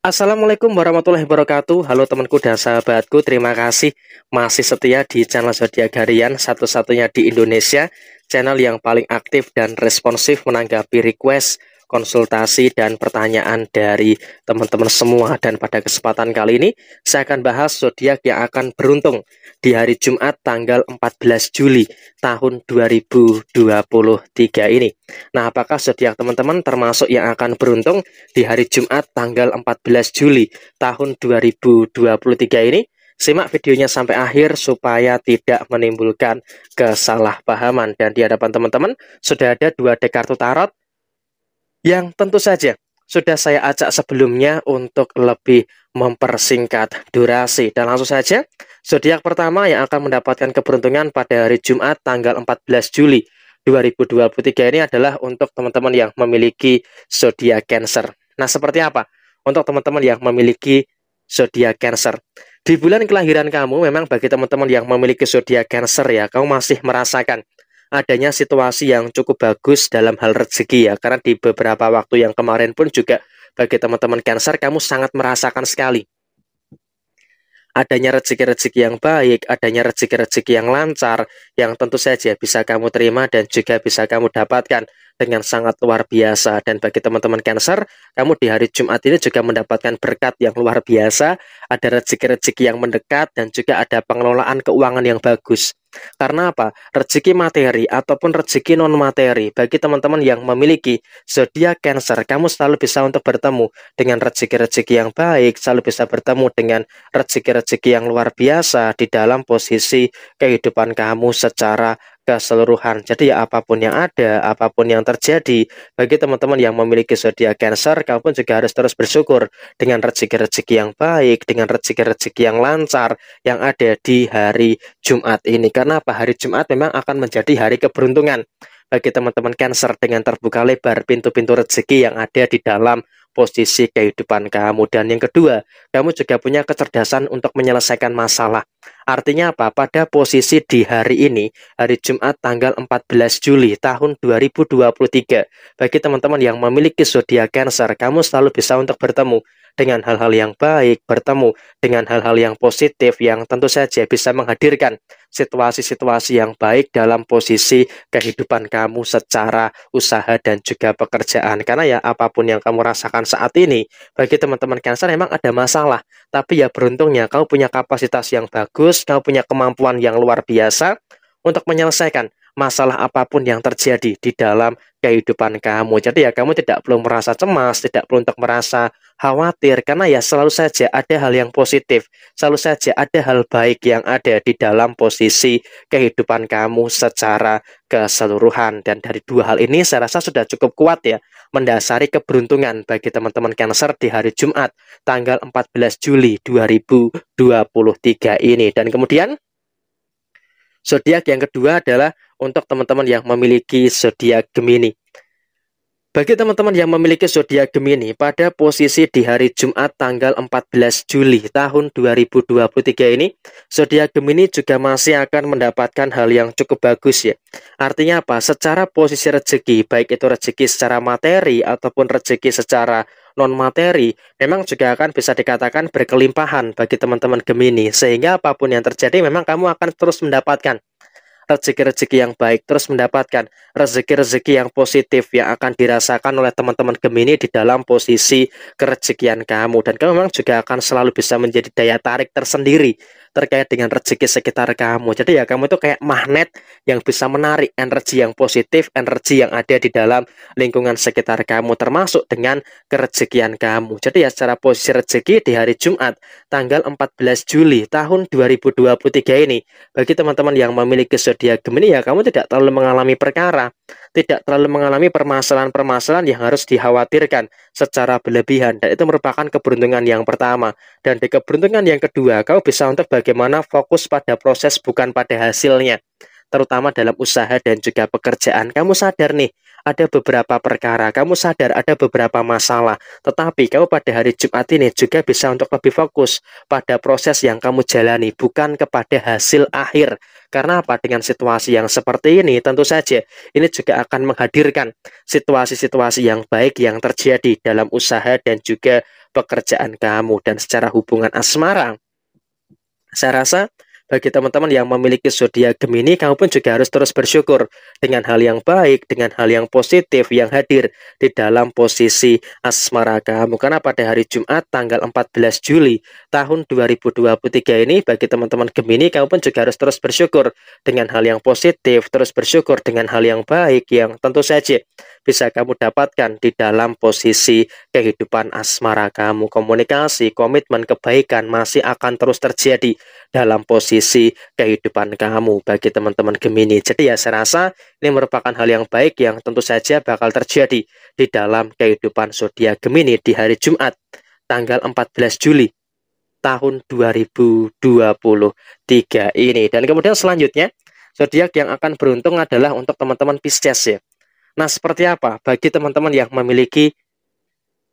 Assalamualaikum warahmatullahi wabarakatuh Halo temanku dan sahabatku Terima kasih masih setia di channel Zodiac Garian Satu-satunya di Indonesia Channel yang paling aktif dan responsif menanggapi request konsultasi dan pertanyaan dari teman-teman semua dan pada kesempatan kali ini saya akan bahas zodiak yang akan beruntung di hari Jumat tanggal 14 Juli tahun 2023 ini. Nah, apakah zodiak teman-teman termasuk yang akan beruntung di hari Jumat tanggal 14 Juli tahun 2023 ini? Simak videonya sampai akhir supaya tidak menimbulkan kesalahpahaman. Dan di hadapan teman-teman sudah ada dua deck kartu tarot yang tentu saja sudah saya ajak sebelumnya untuk lebih mempersingkat durasi. Dan langsung saja, zodiak pertama yang akan mendapatkan keberuntungan pada hari Jumat tanggal 14 Juli 2023 ini adalah untuk teman-teman yang memiliki zodiak Cancer. Nah, seperti apa untuk teman-teman yang memiliki zodiak Cancer? Di bulan kelahiran kamu memang bagi teman-teman yang memiliki zodiak Cancer ya, kamu masih merasakan adanya situasi yang cukup bagus dalam hal rezeki ya karena di beberapa waktu yang kemarin pun juga bagi teman-teman Cancer kamu sangat merasakan sekali adanya rezeki-rezeki yang baik, adanya rezeki-rezeki yang lancar yang tentu saja bisa kamu terima dan juga bisa kamu dapatkan dengan sangat luar biasa dan bagi teman-teman Cancer, kamu di hari Jumat ini juga mendapatkan berkat yang luar biasa, ada rezeki-rezeki yang mendekat dan juga ada pengelolaan keuangan yang bagus. Karena apa? Rezeki materi ataupun rezeki non materi bagi teman-teman yang memiliki zodiak Cancer, kamu selalu bisa untuk bertemu dengan rezeki-rezeki yang baik, selalu bisa bertemu dengan rezeki-rezeki yang luar biasa di dalam posisi kehidupan kamu secara keseluruhan. Jadi ya apapun yang ada, apapun yang terjadi, bagi teman-teman yang memiliki zodiak Cancer, kamu pun juga harus terus bersyukur dengan rezeki-rezeki yang baik, dengan rezeki-rezeki yang lancar yang ada di hari Jumat ini. Karena apa? Hari Jumat memang akan menjadi hari keberuntungan bagi teman-teman Cancer dengan terbuka lebar pintu-pintu rezeki yang ada di dalam posisi kehidupan kamu. Dan yang kedua, kamu juga punya kecerdasan untuk menyelesaikan masalah. Artinya apa? Pada posisi di hari ini, hari Jumat tanggal 14 Juli tahun 2023, bagi teman-teman yang memiliki zodiak Cancer, kamu selalu bisa untuk bertemu dengan hal-hal yang baik, bertemu dengan hal-hal yang positif yang tentu saja bisa menghadirkan situasi-situasi yang baik dalam posisi kehidupan kamu secara usaha dan juga pekerjaan. Karena ya apapun yang kamu rasakan lakukan saat ini bagi teman-teman cancer memang ada masalah tapi ya beruntungnya kau punya kapasitas yang bagus kau punya kemampuan yang luar biasa untuk menyelesaikan masalah apapun yang terjadi di dalam kehidupan kamu jadi ya kamu tidak perlu merasa cemas tidak perlu untuk merasa khawatir karena ya selalu saja ada hal yang positif selalu saja ada hal baik yang ada di dalam posisi kehidupan kamu secara keseluruhan dan dari dua hal ini saya rasa sudah cukup kuat ya mendasari keberuntungan bagi teman-teman Cancer di hari Jumat tanggal 14 Juli 2023 ini. Dan kemudian zodiak yang kedua adalah untuk teman-teman yang memiliki zodiak Gemini. Bagi teman-teman yang memiliki zodiak Gemini pada posisi di hari Jumat tanggal 14 Juli tahun 2023 ini, zodiak Gemini juga masih akan mendapatkan hal yang cukup bagus ya. Artinya apa? Secara posisi rezeki, baik itu rezeki secara materi ataupun rezeki secara non materi, memang juga akan bisa dikatakan berkelimpahan bagi teman-teman Gemini. Sehingga apapun yang terjadi memang kamu akan terus mendapatkan rezeki-rezeki yang baik, terus mendapatkan rezeki-rezeki yang positif yang akan dirasakan oleh teman-teman Gemini di dalam posisi kerezekian kamu. Dan kamu memang juga akan selalu bisa menjadi daya tarik tersendiri terkait dengan rezeki sekitar kamu. Jadi ya kamu itu kayak magnet yang bisa menarik energi yang positif, energi yang ada di dalam lingkungan sekitar kamu termasuk dengan kerezekian kamu. Jadi ya secara posisi rezeki di hari Jumat tanggal 14 Juli tahun 2023 ini bagi teman-teman yang memiliki zodiak diagem Gemini ya kamu tidak terlalu mengalami perkara, tidak terlalu mengalami permasalahan-permasalahan yang harus dikhawatirkan secara berlebihan dan itu merupakan keberuntungan yang pertama. Dan di keberuntungan yang kedua, kamu bisa untuk bagaimana fokus pada proses bukan pada hasilnya terutama dalam usaha dan juga pekerjaan. Kamu sadar nih, ada beberapa perkara, kamu sadar ada beberapa masalah, tetapi kamu pada hari Jumat ini juga bisa untuk lebih fokus pada proses yang kamu jalani, bukan kepada hasil akhir. Karena apa? Dengan situasi yang seperti ini, tentu saja ini juga akan menghadirkan situasi-situasi yang baik yang terjadi dalam usaha dan juga pekerjaan kamu dan secara hubungan asmara. Saya rasa bagi teman-teman yang memiliki zodiak Gemini, kamu pun juga harus terus bersyukur dengan hal yang baik, dengan hal yang positif yang hadir di dalam posisi asmara kamu. Karena pada hari Jumat tanggal 14 Juli tahun 2023 ini bagi teman-teman Gemini, kamu pun juga harus terus bersyukur dengan hal yang positif, terus bersyukur dengan hal yang baik yang tentu saja bisa kamu dapatkan di dalam posisi kehidupan asmara kamu. Komunikasi, komitmen, kebaikan masih akan terus terjadi dalam posisi kehidupan kamu bagi teman-teman Gemini. Jadi ya saya rasa ini merupakan hal yang baik yang tentu saja bakal terjadi di dalam kehidupan zodiak Gemini di hari Jumat tanggal 14 Juli tahun 2023 ini. Dan kemudian selanjutnya zodiak yang akan beruntung adalah untuk teman-teman Pisces ya. Nah, seperti apa bagi teman-teman yang memiliki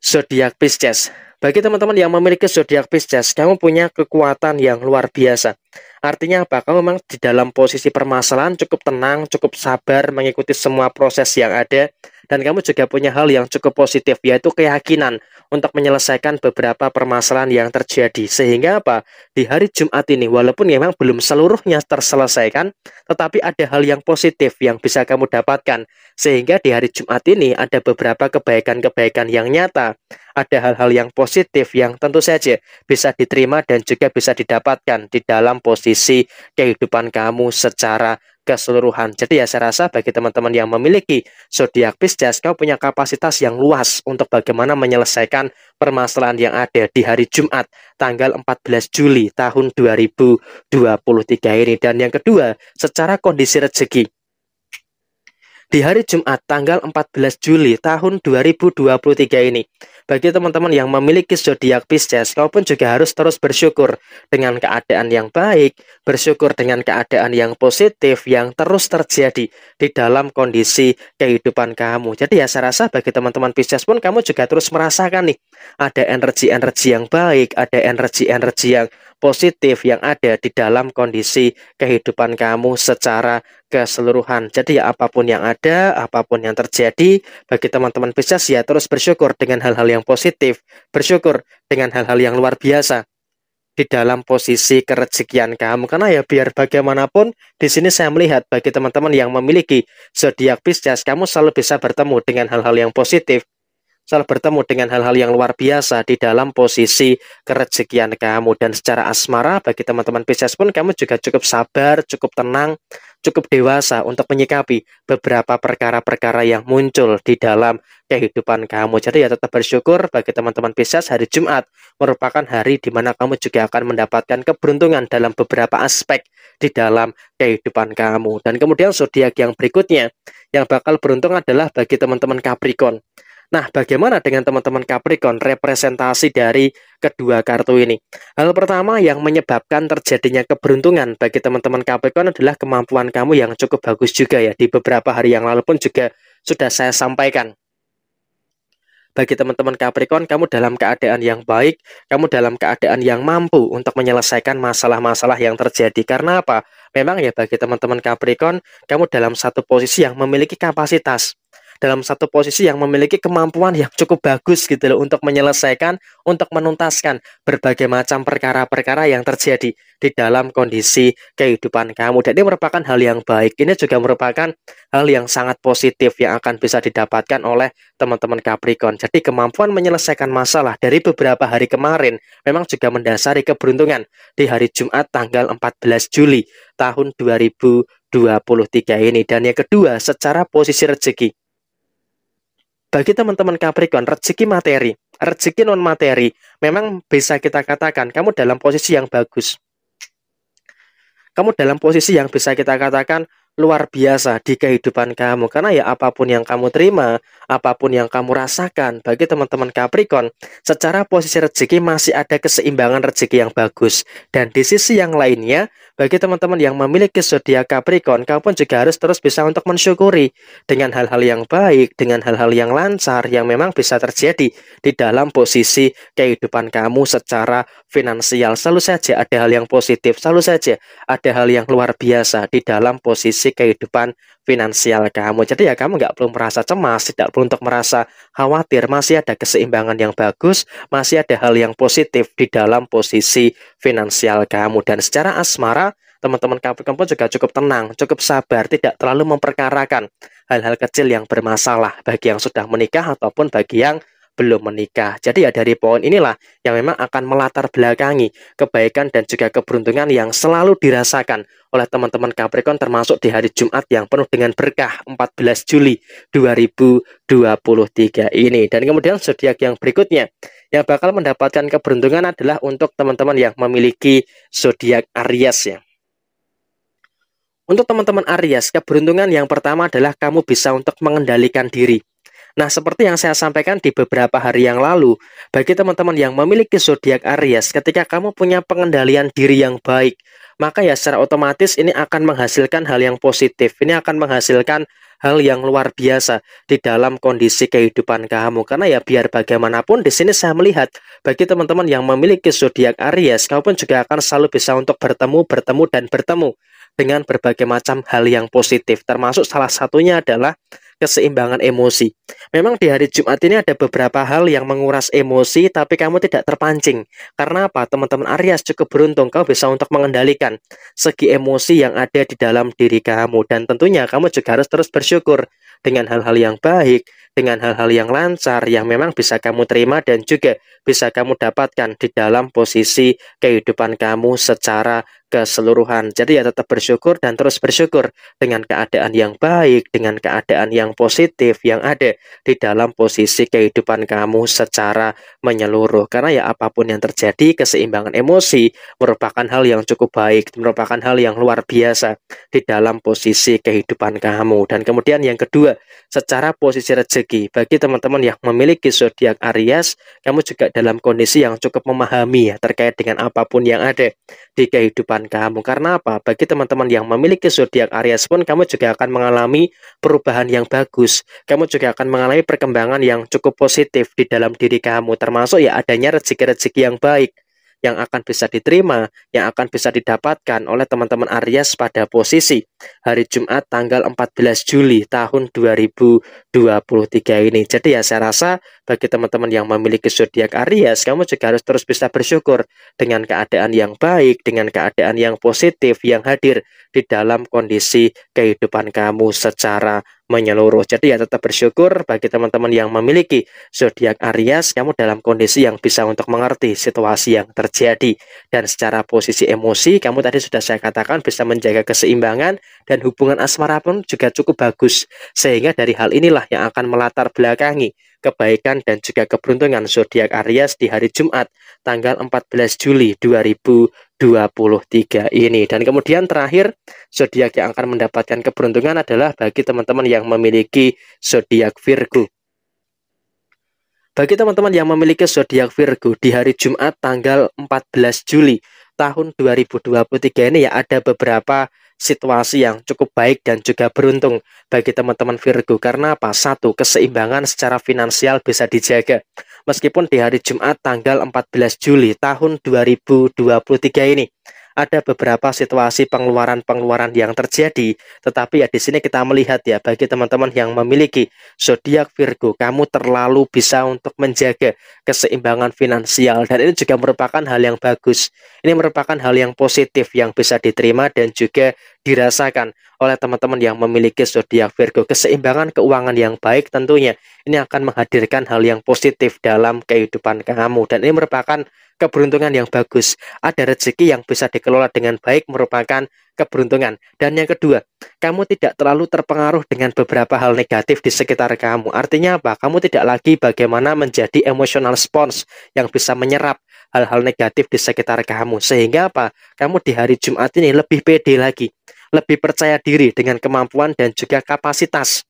zodiak Pisces? Bagi teman-teman yang memiliki zodiak Pisces, kamu punya kekuatan yang luar biasa. Artinya apa? Kamu memang di dalam posisi permasalahan cukup tenang, cukup sabar mengikuti semua proses yang ada dan kamu juga punya hal yang cukup positif yaitu keyakinan untuk menyelesaikan beberapa permasalahan yang terjadi. Sehingga apa? Di hari Jumat ini walaupun memang belum seluruhnya terselesaikan, tetapi ada hal yang positif yang bisa kamu dapatkan. Sehingga di hari Jumat ini ada beberapa kebaikan-kebaikan yang nyata, ada hal-hal yang positif yang tentu saja bisa diterima dan juga bisa didapatkan di dalam posisi kehidupan kamu secara keseluruhan. Jadi ya saya rasa bagi teman-teman yang memiliki zodiak Pisces, kau punya kapasitas yang luas untuk bagaimana menyelesaikan permasalahan yang ada di hari Jumat tanggal 14 Juli tahun 2023 ini. Dan yang kedua, secara kondisi rezeki. Di hari Jumat tanggal 14 Juli tahun 2023 ini, bagi teman-teman yang memiliki zodiak Pisces, kau pun juga harus terus bersyukur dengan keadaan yang baik, bersyukur dengan keadaan yang positif yang terus terjadi di dalam kondisi kehidupan kamu. Jadi ya saya rasa bagi teman-teman Pisces pun kamu juga terus merasakan nih ada energi-energi yang baik, ada energi-energi yang positif yang ada di dalam kondisi kehidupan kamu secara keseluruhan. Jadi ya apapun yang ada, apapun yang terjadi, bagi teman-teman Pisces ya terus bersyukur dengan hal-hal yang positif, bersyukur dengan hal-hal yang luar biasa di dalam posisi kerezekian kamu karena ya biar bagaimanapun di sini saya melihat bagi teman-teman yang memiliki zodiak Pisces kamu selalu bisa bertemu dengan hal-hal yang positif Selalu bertemu dengan hal-hal yang luar biasa di dalam posisi kerejekian kamu. Dan secara asmara, bagi teman-teman Pisces pun, kamu juga cukup sabar, cukup tenang, cukup dewasa untuk menyikapi beberapa perkara-perkara yang muncul di dalam kehidupan kamu. Jadi ya tetap bersyukur bagi teman-teman Pisces, hari Jumat merupakan hari di mana kamu juga akan mendapatkan keberuntungan dalam beberapa aspek di dalam kehidupan kamu. Dan kemudian zodiak yang berikutnya yang bakal beruntung adalah bagi teman-teman Capricorn. Nah, bagaimana dengan teman-teman Capricorn representasi dari kedua kartu ini? Hal pertama yang menyebabkan terjadinya keberuntungan bagi teman-teman Capricorn adalah kemampuan kamu yang cukup bagus juga ya. Di beberapa hari yang lalu pun juga sudah saya sampaikan. Bagi teman-teman Capricorn, kamu dalam keadaan yang baik, kamu dalam keadaan yang mampu untuk menyelesaikan masalah-masalah yang terjadi. Karena apa? Memang ya bagi teman-teman Capricorn, kamu dalam satu posisi yang memiliki kapasitas dalam satu posisi yang memiliki kemampuan yang cukup bagus gitu loh untuk menyelesaikan, untuk menuntaskan berbagai macam perkara-perkara yang terjadi di dalam kondisi kehidupan kamu. Dan ini merupakan hal yang baik. Ini juga merupakan hal yang sangat positif yang akan bisa didapatkan oleh teman-teman Capricorn. Jadi kemampuan menyelesaikan masalah dari beberapa hari kemarin memang juga mendasari keberuntungan di hari Jumat tanggal 14 Juli tahun 2023 ini. Dan yang kedua, secara posisi rezeki bagi teman-teman Capricorn, rezeki materi, rezeki non materi, memang bisa kita katakan kamu dalam posisi yang bagus. Kamu dalam posisi yang bisa kita katakan luar biasa di kehidupan kamu karena ya apapun yang kamu terima, apapun yang kamu rasakan bagi teman-teman Capricorn, secara posisi rezeki masih ada keseimbangan rezeki yang bagus. Dan di sisi yang lainnya, bagi teman-teman yang memiliki zodiak Capricorn, kamu pun juga harus terus bisa untuk mensyukuri dengan hal-hal yang baik, dengan hal-hal yang lancar yang memang bisa terjadi di dalam posisi kehidupan kamu secara finansial. Selalu saja ada hal yang positif, selalu saja ada hal yang luar biasa di dalam posisi kehidupan finansial kamu. Jadi ya kamu nggak perlu merasa cemas, tidak perlu untuk merasa khawatir. Masih ada keseimbangan yang bagus, masih ada hal yang positif di dalam posisi finansial kamu. Dan secara asmara, teman-teman Capricorn pun juga cukup tenang, cukup sabar, tidak terlalu memperkarakan hal-hal kecil yang bermasalah bagi yang sudah menikah ataupun bagi yang belum menikah. Jadi ya dari pohon inilah yang memang akan melatar belakangi kebaikan dan juga keberuntungan yang selalu dirasakan oleh teman-teman Capricorn termasuk di hari Jumat yang penuh dengan berkah 14 Juli 2023 ini. Dan kemudian zodiak yang berikutnya yang bakal mendapatkan keberuntungan adalah untuk teman-teman yang memiliki zodiak Aries ya. Untuk teman-teman Aries, keberuntungan yang pertama adalah kamu bisa untuk mengendalikan diri Nah, seperti yang saya sampaikan di beberapa hari yang lalu, bagi teman-teman yang memiliki zodiak Aries, ketika kamu punya pengendalian diri yang baik, maka ya secara otomatis ini akan menghasilkan hal yang positif. Ini akan menghasilkan hal yang luar biasa di dalam kondisi kehidupan kamu. Karena ya biar bagaimanapun di sini saya melihat bagi teman-teman yang memiliki zodiak Aries, kamu pun juga akan selalu bisa untuk bertemu, bertemu dan bertemu dengan berbagai macam hal yang positif. Termasuk salah satunya adalah keseimbangan emosi. Memang di hari Jumat ini ada beberapa hal yang menguras emosi, tapi kamu tidak terpancing. Karena apa? Teman-teman Aries cukup beruntung kau bisa untuk mengendalikan segi emosi yang ada di dalam diri kamu. Dan tentunya kamu juga harus terus bersyukur dengan hal-hal yang baik, dengan hal-hal yang lancar yang memang bisa kamu terima dan juga bisa kamu dapatkan di dalam posisi kehidupan kamu secara keseluruhan. Jadi ya tetap bersyukur dan terus bersyukur dengan keadaan yang baik, dengan keadaan yang positif yang ada di dalam posisi kehidupan kamu secara menyeluruh. Karena ya apapun yang terjadi, keseimbangan emosi merupakan hal yang cukup baik, merupakan hal yang luar biasa di dalam posisi kehidupan kamu. Dan kemudian yang kedua, secara posisi rezeki. Bagi teman-teman yang memiliki zodiak Aries, kamu juga dalam kondisi yang cukup memahami ya terkait dengan apapun yang ada di kehidupan kehidupan kamu. Karena apa? Bagi teman-teman yang memiliki zodiak Aries pun kamu juga akan mengalami perubahan yang bagus. Kamu juga akan mengalami perkembangan yang cukup positif di dalam diri kamu termasuk ya adanya rezeki-rezeki yang baik yang akan bisa diterima, yang akan bisa didapatkan oleh teman-teman Aries pada posisi hari Jumat tanggal 14 Juli tahun 2023 ini. Jadi ya saya rasa bagi teman-teman yang memiliki zodiak Aries, kamu juga harus terus bisa bersyukur dengan keadaan yang baik, dengan keadaan yang positif yang hadir di dalam kondisi kehidupan kamu secara menyeluruh. Jadi ya tetap bersyukur bagi teman-teman yang memiliki zodiak Aries, kamu dalam kondisi yang bisa untuk mengerti situasi yang terjadi dan secara posisi emosi kamu tadi sudah saya katakan bisa menjaga keseimbangan dan hubungan asmara pun juga cukup bagus. Sehingga dari hal inilah yang akan melatar belakangi kebaikan dan juga keberuntungan zodiak Aries di hari Jumat tanggal 14 Juli 2000 23 ini. Dan kemudian terakhir, zodiak yang akan mendapatkan keberuntungan adalah bagi teman-teman yang memiliki zodiak Virgo. Bagi teman-teman yang memiliki zodiak Virgo di hari Jumat tanggal 14 Juli tahun 2023 ini ya ada beberapa situasi yang cukup baik dan juga beruntung bagi teman-teman Virgo karena apa? Satu, keseimbangan secara finansial bisa dijaga meskipun di hari Jumat tanggal 14 Juli tahun 2023 ini ada beberapa situasi pengeluaran-pengeluaran yang terjadi, tetapi ya di sini kita melihat ya bagi teman-teman yang memiliki zodiak Virgo, kamu terlalu bisa untuk menjaga keseimbangan finansial dan ini juga merupakan hal yang bagus. Ini merupakan hal yang positif yang bisa diterima dan juga dirasakan oleh teman-teman yang memiliki zodiak Virgo. Keseimbangan keuangan yang baik tentunya ini akan menghadirkan hal yang positif dalam kehidupan kamu dan ini merupakan keberuntungan yang bagus. Ada rezeki yang bisa dikelola dengan baik merupakan keberuntungan. Dan yang kedua, kamu tidak terlalu terpengaruh dengan beberapa hal negatif di sekitar kamu. Artinya apa? Kamu tidak lagi bagaimana menjadi emotional sponge yang bisa menyerap hal-hal negatif di sekitar kamu. Sehingga apa? Kamu di hari Jumat ini lebih pede lagi, lebih percaya diri dengan kemampuan dan juga kapasitas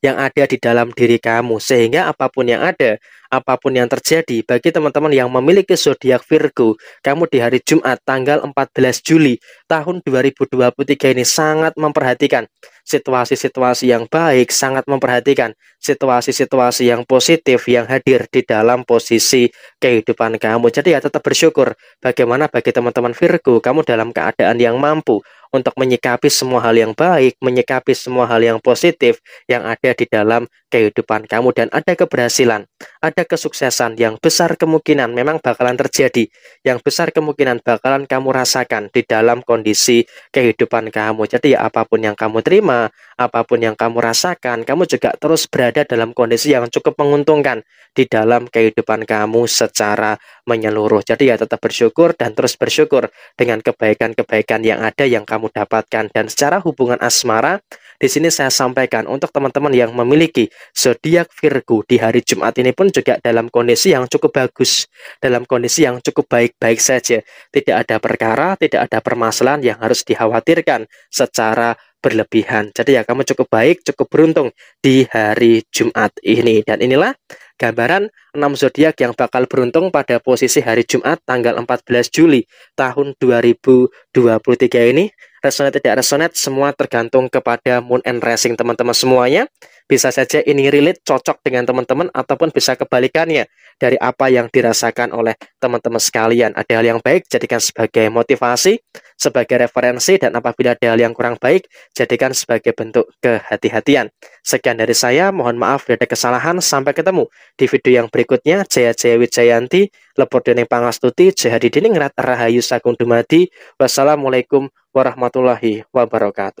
yang ada di dalam diri kamu sehingga apapun yang ada, apapun yang terjadi bagi teman-teman yang memiliki zodiak Virgo, kamu di hari Jumat tanggal 14 Juli tahun 2023 ini sangat memperhatikan situasi-situasi yang baik, sangat memperhatikan situasi-situasi yang positif yang hadir di dalam posisi kehidupan kamu. Jadi ya tetap bersyukur bagaimana bagi teman-teman Virgo kamu dalam keadaan yang mampu untuk menyikapi semua hal yang baik, menyikapi semua hal yang positif yang ada di dalam kehidupan kamu dan ada keberhasilan, ada kesuksesan yang besar kemungkinan memang bakalan terjadi, yang besar kemungkinan bakalan kamu rasakan di dalam kondisi kehidupan kamu. Jadi ya apapun yang kamu terima, apapun yang kamu rasakan, kamu juga terus berada dalam kondisi yang cukup menguntungkan di dalam kehidupan kamu secara menyeluruh. Jadi ya tetap bersyukur dan terus bersyukur dengan kebaikan-kebaikan yang ada yang kamu kamu dapatkan. Dan secara hubungan asmara, di sini saya sampaikan untuk teman-teman yang memiliki zodiak Virgo di hari Jumat ini pun juga dalam kondisi yang cukup bagus, dalam kondisi yang cukup baik-baik saja. Tidak ada perkara, tidak ada permasalahan yang harus dikhawatirkan secara berlebihan. Jadi ya kamu cukup baik, cukup beruntung di hari Jumat ini. Dan inilah gambaran 6 zodiak yang bakal beruntung pada posisi hari Jumat tanggal 14 Juli tahun 2023 ini resonate tidak resonate semua tergantung kepada moon and rising teman-teman semuanya bisa saja ini relate cocok dengan teman-teman ataupun bisa kebalikannya dari apa yang dirasakan oleh teman-teman sekalian. Ada hal yang baik jadikan sebagai motivasi, sebagai referensi dan apabila ada hal yang kurang baik jadikan sebagai bentuk kehati-hatian. Sekian dari saya, mohon maaf bila ada kesalahan. Sampai ketemu di video yang berikutnya. Jaya Jaya Wijayanti, Lepur Dening Pangastuti, Jahadi Diningrat, Rahayu Sagung Dumadi. Wassalamualaikum warahmatullahi wabarakatuh.